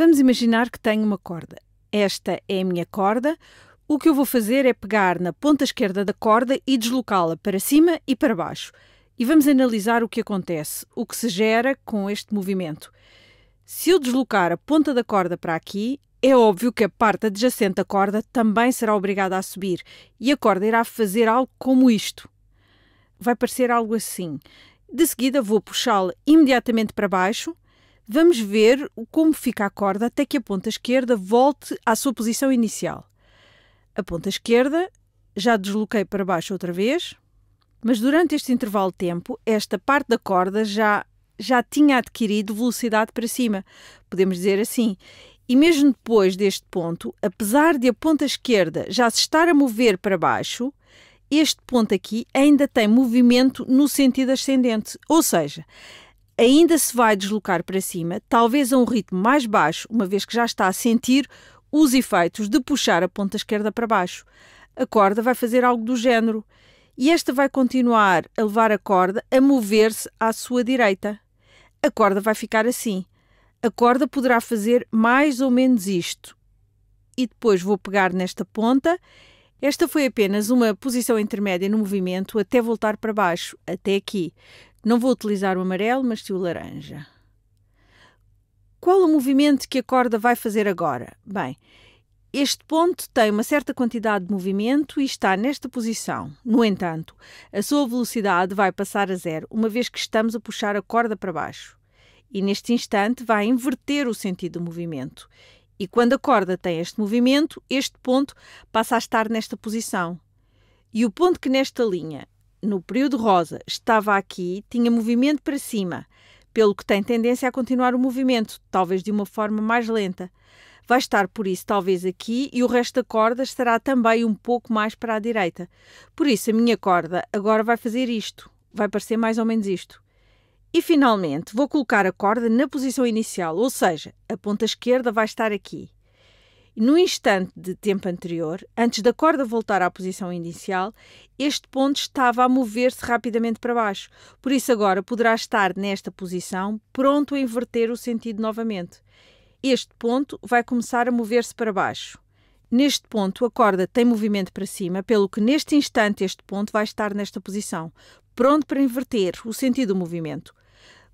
Vamos imaginar que tenho uma corda. Esta é a minha corda. O que eu vou fazer é pegar na ponta esquerda da corda e deslocá-la para cima e para baixo. E vamos analisar o que acontece, o que se gera com este movimento. Se eu deslocar a ponta da corda para aqui, é óbvio que a parte adjacente da corda também será obrigada a subir e a corda irá fazer algo como isto. Vai parecer algo assim. De seguida, vou puxá-la imediatamente para baixo Vamos ver como fica a corda até que a ponta esquerda volte à sua posição inicial. A ponta esquerda já desloquei para baixo outra vez, mas durante este intervalo de tempo, esta parte da corda já, já tinha adquirido velocidade para cima, podemos dizer assim. E mesmo depois deste ponto, apesar de a ponta esquerda já se estar a mover para baixo, este ponto aqui ainda tem movimento no sentido ascendente, ou seja, ainda se vai deslocar para cima, talvez a um ritmo mais baixo, uma vez que já está a sentir os efeitos de puxar a ponta esquerda para baixo. A corda vai fazer algo do género e esta vai continuar a levar a corda a mover-se à sua direita. A corda vai ficar assim. A corda poderá fazer mais ou menos isto. E depois vou pegar nesta ponta. Esta foi apenas uma posição intermédia no movimento até voltar para baixo, até aqui. Não vou utilizar o amarelo, mas sim o laranja. Qual o movimento que a corda vai fazer agora? Bem, este ponto tem uma certa quantidade de movimento e está nesta posição. No entanto, a sua velocidade vai passar a zero, uma vez que estamos a puxar a corda para baixo. E neste instante vai inverter o sentido do movimento. E quando a corda tem este movimento, este ponto passa a estar nesta posição. E o ponto que nesta linha no período rosa, estava aqui, tinha movimento para cima, pelo que tem tendência a continuar o movimento, talvez de uma forma mais lenta. Vai estar por isso talvez aqui e o resto da corda estará também um pouco mais para a direita. Por isso a minha corda agora vai fazer isto, vai parecer mais ou menos isto. E finalmente vou colocar a corda na posição inicial, ou seja, a ponta esquerda vai estar aqui. No instante de tempo anterior, antes da corda voltar à posição inicial, este ponto estava a mover-se rapidamente para baixo. Por isso, agora poderá estar nesta posição, pronto a inverter o sentido novamente. Este ponto vai começar a mover-se para baixo. Neste ponto, a corda tem movimento para cima, pelo que neste instante este ponto vai estar nesta posição, pronto para inverter o sentido do movimento.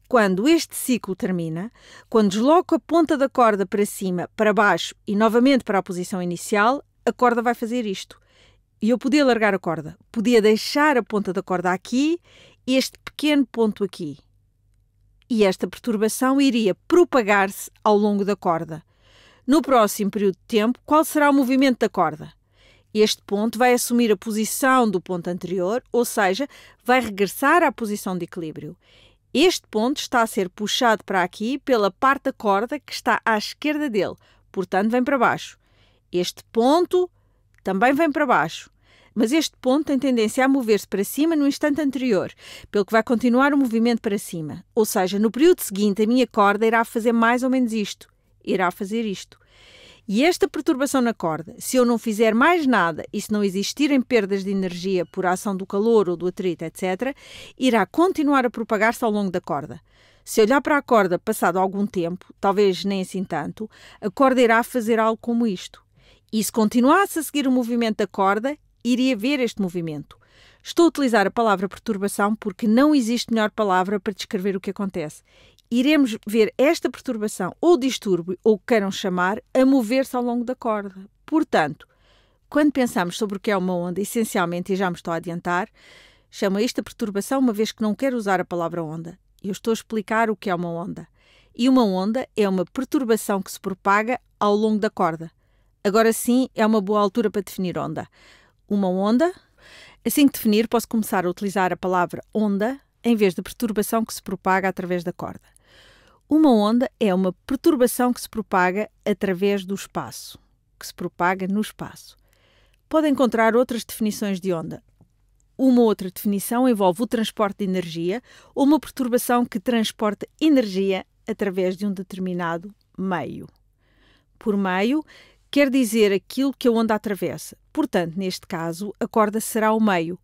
Quando este ciclo termina, quando desloco a ponta da corda para cima, para baixo e novamente para a posição inicial, a corda vai fazer isto. E eu podia largar a corda, podia deixar a ponta da corda aqui, este pequeno ponto aqui. E esta perturbação iria propagar-se ao longo da corda. No próximo período de tempo, qual será o movimento da corda? Este ponto vai assumir a posição do ponto anterior, ou seja, vai regressar à posição de equilíbrio. Este ponto está a ser puxado para aqui pela parte da corda que está à esquerda dele, portanto vem para baixo. Este ponto também vem para baixo, mas este ponto tem tendência a mover-se para cima no instante anterior, pelo que vai continuar o movimento para cima. Ou seja, no período seguinte, a minha corda irá fazer mais ou menos isto, irá fazer isto. E esta perturbação na corda, se eu não fizer mais nada e se não existirem perdas de energia por ação do calor ou do atrito, etc., irá continuar a propagar-se ao longo da corda. Se olhar para a corda passado algum tempo, talvez nem assim tanto, a corda irá fazer algo como isto. E se continuasse a seguir o movimento da corda, iria ver este movimento. Estou a utilizar a palavra perturbação porque não existe melhor palavra para descrever o que acontece iremos ver esta perturbação ou distúrbio, ou queiram chamar, a mover-se ao longo da corda. Portanto, quando pensamos sobre o que é uma onda, essencialmente, e já me estou a adiantar, chamo esta perturbação uma vez que não quero usar a palavra onda. Eu estou a explicar o que é uma onda. E uma onda é uma perturbação que se propaga ao longo da corda. Agora sim é uma boa altura para definir onda. Uma onda. Assim que definir, posso começar a utilizar a palavra onda em vez de perturbação que se propaga através da corda. Uma onda é uma perturbação que se propaga através do espaço, que se propaga no espaço. Pode encontrar outras definições de onda. Uma outra definição envolve o transporte de energia ou uma perturbação que transporta energia através de um determinado meio. Por meio, quer dizer aquilo que a onda atravessa. Portanto, neste caso, a corda será o meio,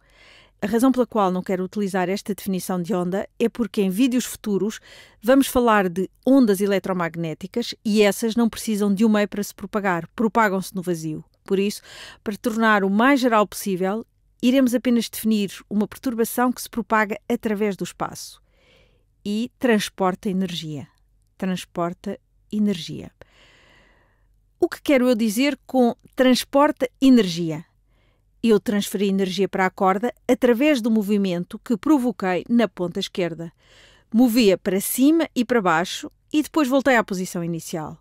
a razão pela qual não quero utilizar esta definição de onda é porque em vídeos futuros vamos falar de ondas eletromagnéticas e essas não precisam de um meio para se propagar, propagam-se no vazio. Por isso, para tornar o mais geral possível, iremos apenas definir uma perturbação que se propaga através do espaço e transporta energia. Transporta energia. O que quero eu dizer com transporta energia? Eu transferi energia para a corda através do movimento que provoquei na ponta esquerda. Movia para cima e para baixo e depois voltei à posição inicial.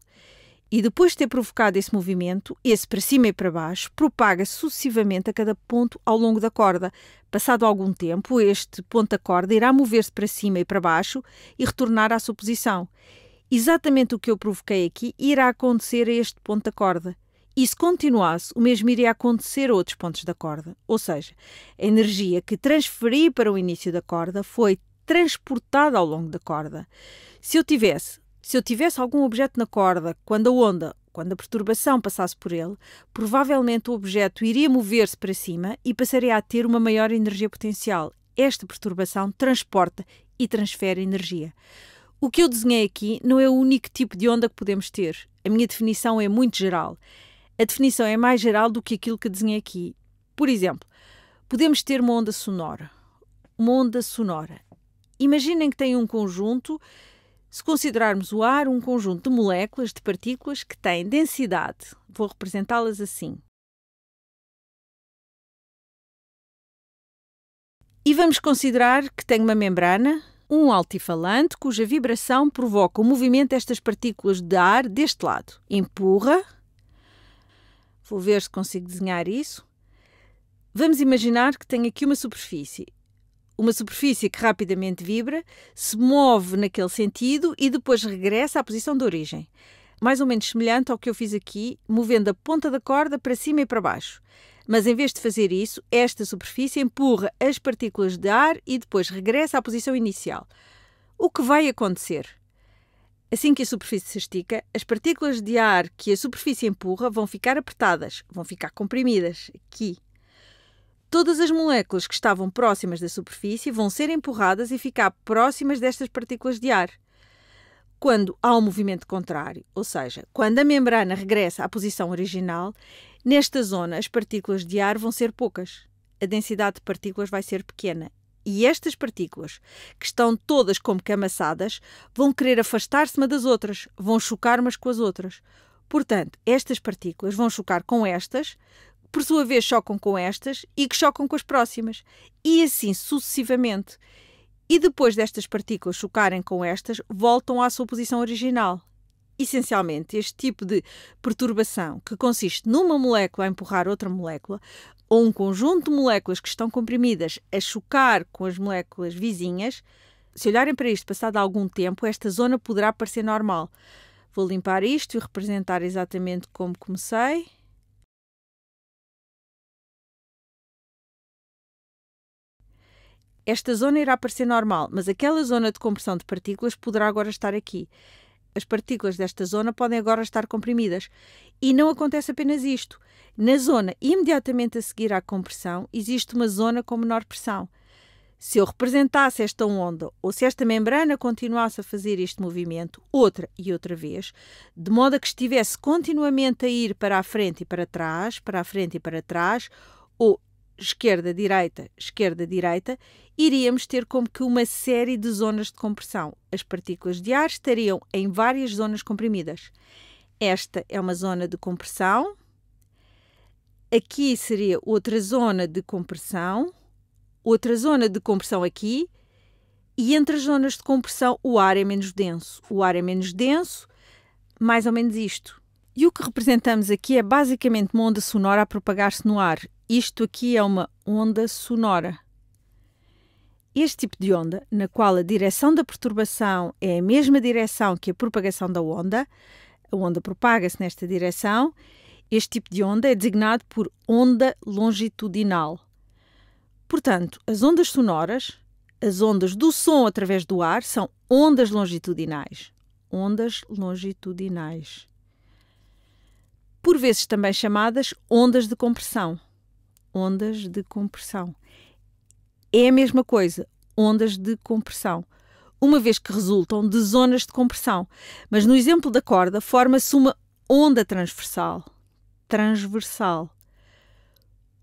E depois de ter provocado esse movimento, esse para cima e para baixo, propaga sucessivamente a cada ponto ao longo da corda. Passado algum tempo, este ponto da corda irá mover-se para cima e para baixo e retornar à sua posição. Exatamente o que eu provoquei aqui irá acontecer a este ponto da corda. E se continuasse, o mesmo iria acontecer a outros pontos da corda. Ou seja, a energia que transferi para o início da corda foi transportada ao longo da corda. Se eu tivesse, se eu tivesse algum objeto na corda, quando a onda, quando a perturbação passasse por ele, provavelmente o objeto iria mover-se para cima e passaria a ter uma maior energia potencial. Esta perturbação transporta e transfere energia. O que eu desenhei aqui não é o único tipo de onda que podemos ter. A minha definição é muito geral. A definição é mais geral do que aquilo que desenhei aqui. Por exemplo, podemos ter uma onda sonora. Uma onda sonora. Imaginem que tem um conjunto, se considerarmos o ar, um conjunto de moléculas, de partículas, que têm densidade. Vou representá-las assim. E vamos considerar que tem uma membrana, um altifalante, cuja vibração provoca o movimento destas partículas de ar deste lado. Empurra Vou ver se consigo desenhar isso. Vamos imaginar que tenho aqui uma superfície. Uma superfície que rapidamente vibra, se move naquele sentido e depois regressa à posição de origem. Mais ou menos semelhante ao que eu fiz aqui, movendo a ponta da corda para cima e para baixo. Mas em vez de fazer isso, esta superfície empurra as partículas de ar e depois regressa à posição inicial. O que vai acontecer? Assim que a superfície se estica, as partículas de ar que a superfície empurra vão ficar apertadas, vão ficar comprimidas, aqui. Todas as moléculas que estavam próximas da superfície vão ser empurradas e ficar próximas destas partículas de ar. Quando há um movimento contrário, ou seja, quando a membrana regressa à posição original, nesta zona as partículas de ar vão ser poucas. A densidade de partículas vai ser pequena e estas partículas, que estão todas como que amassadas, vão querer afastar-se uma das outras, vão chocar umas com as outras. Portanto, estas partículas vão chocar com estas, por sua vez chocam com estas e que chocam com as próximas, e assim sucessivamente. E depois destas partículas chocarem com estas, voltam à sua posição original. Essencialmente, este tipo de perturbação, que consiste numa molécula a empurrar outra molécula, ou um conjunto de moléculas que estão comprimidas a chocar com as moléculas vizinhas, se olharem para isto passado algum tempo, esta zona poderá parecer normal. Vou limpar isto e representar exatamente como comecei. Esta zona irá parecer normal, mas aquela zona de compressão de partículas poderá agora estar aqui. As partículas desta zona podem agora estar comprimidas e não acontece apenas isto. Na zona imediatamente a seguir à compressão, existe uma zona com menor pressão. Se eu representasse esta onda ou se esta membrana continuasse a fazer este movimento outra e outra vez, de modo a que estivesse continuamente a ir para a frente e para trás, para a frente e para trás, ou esquerda, direita, esquerda, direita, iríamos ter como que uma série de zonas de compressão. As partículas de ar estariam em várias zonas comprimidas. Esta é uma zona de compressão. Aqui seria outra zona de compressão, outra zona de compressão aqui, e entre as zonas de compressão o ar é menos denso. O ar é menos denso, mais ou menos isto. E o que representamos aqui é basicamente uma onda sonora a propagar-se no ar. Isto aqui é uma onda sonora. Este tipo de onda, na qual a direção da perturbação é a mesma direção que a propagação da onda, a onda propaga-se nesta direção. Este tipo de onda é designado por onda longitudinal. Portanto, as ondas sonoras, as ondas do som através do ar, são ondas longitudinais. Ondas longitudinais. Por vezes também chamadas ondas de compressão. Ondas de compressão. É a mesma coisa, ondas de compressão uma vez que resultam de zonas de compressão. Mas no exemplo da corda, forma-se uma onda transversal. Transversal.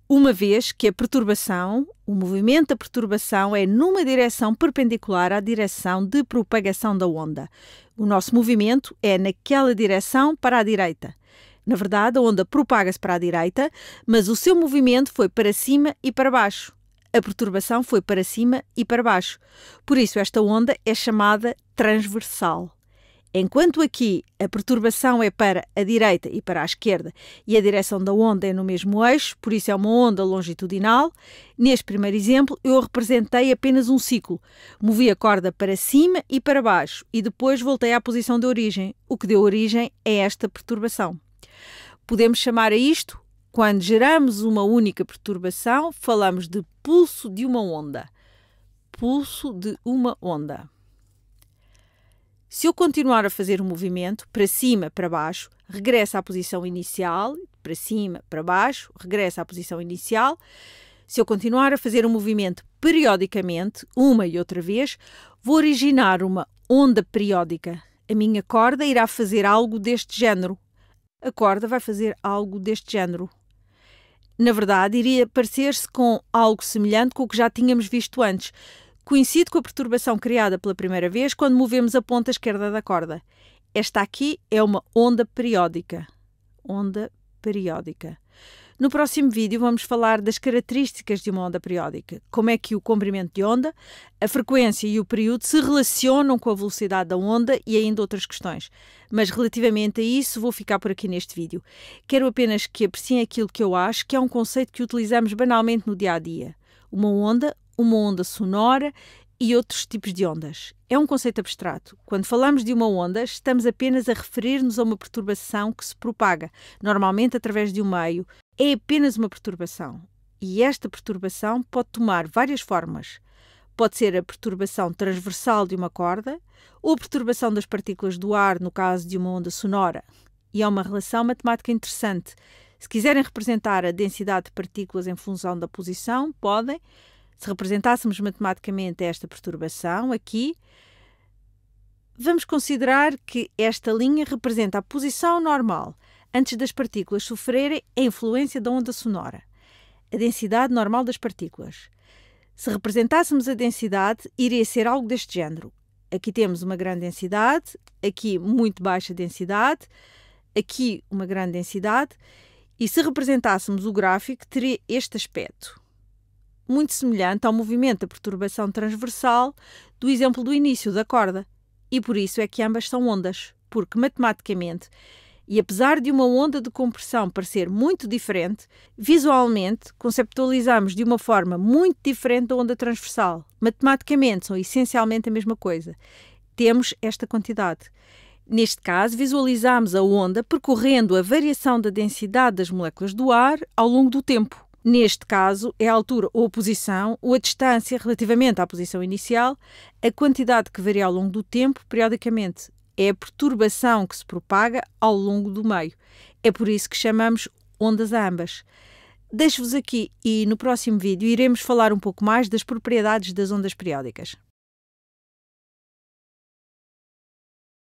Uma vez que a perturbação, o movimento da perturbação é numa direção perpendicular à direção de propagação da onda. O nosso movimento é naquela direção para a direita. Na verdade, a onda propaga-se para a direita, mas o seu movimento foi para cima e para baixo. A perturbação foi para cima e para baixo. Por isso, esta onda é chamada transversal. Enquanto aqui a perturbação é para a direita e para a esquerda e a direção da onda é no mesmo eixo, por isso é uma onda longitudinal, neste primeiro exemplo eu representei apenas um ciclo. Movi a corda para cima e para baixo e depois voltei à posição de origem, o que deu origem a esta perturbação. Podemos chamar a isto quando geramos uma única perturbação, falamos de pulso de uma onda. Pulso de uma onda. Se eu continuar a fazer o um movimento para cima, para baixo, regressa à posição inicial, para cima, para baixo, regressa à posição inicial. Se eu continuar a fazer o um movimento periodicamente, uma e outra vez, vou originar uma onda periódica. A minha corda irá fazer algo deste género. A corda vai fazer algo deste género. Na verdade, iria parecer-se com algo semelhante com o que já tínhamos visto antes. Coincide com a perturbação criada pela primeira vez quando movemos a ponta esquerda da corda. Esta aqui é uma onda periódica. Onda periódica. No próximo vídeo vamos falar das características de uma onda periódica, como é que o comprimento de onda, a frequência e o período se relacionam com a velocidade da onda e ainda outras questões. Mas relativamente a isso vou ficar por aqui neste vídeo. Quero apenas que apreciem aquilo que eu acho que é um conceito que utilizamos banalmente no dia a dia. Uma onda, uma onda sonora e outros tipos de ondas. É um conceito abstrato. Quando falamos de uma onda, estamos apenas a referir-nos a uma perturbação que se propaga, normalmente através de um meio, é apenas uma perturbação. E esta perturbação pode tomar várias formas. Pode ser a perturbação transversal de uma corda ou a perturbação das partículas do ar, no caso de uma onda sonora. E é uma relação matemática interessante. Se quiserem representar a densidade de partículas em função da posição, podem. Se representássemos matematicamente esta perturbação aqui, vamos considerar que esta linha representa a posição normal antes das partículas sofrerem a influência da onda sonora, a densidade normal das partículas. Se representássemos a densidade, iria ser algo deste género. Aqui temos uma grande densidade, aqui muito baixa densidade, aqui uma grande densidade, e se representássemos o gráfico, teria este aspecto. Muito semelhante ao movimento da perturbação transversal do exemplo do início da corda. E por isso é que ambas são ondas, porque matematicamente e apesar de uma onda de compressão parecer muito diferente, visualmente conceptualizamos de uma forma muito diferente da onda transversal. Matematicamente são essencialmente a mesma coisa. Temos esta quantidade. Neste caso, visualizamos a onda percorrendo a variação da densidade das moléculas do ar ao longo do tempo. Neste caso, é a altura ou a posição, ou a distância relativamente à posição inicial, a quantidade que varia ao longo do tempo, periodicamente, é a perturbação que se propaga ao longo do meio. É por isso que chamamos ondas ambas. Deixo-vos aqui e no próximo vídeo iremos falar um pouco mais das propriedades das ondas periódicas.